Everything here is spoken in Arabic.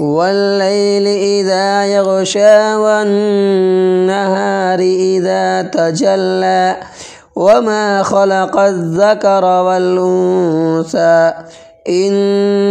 والليل إذا يغشى والنهار إذا تجلى وما خلق الذكر والأنثى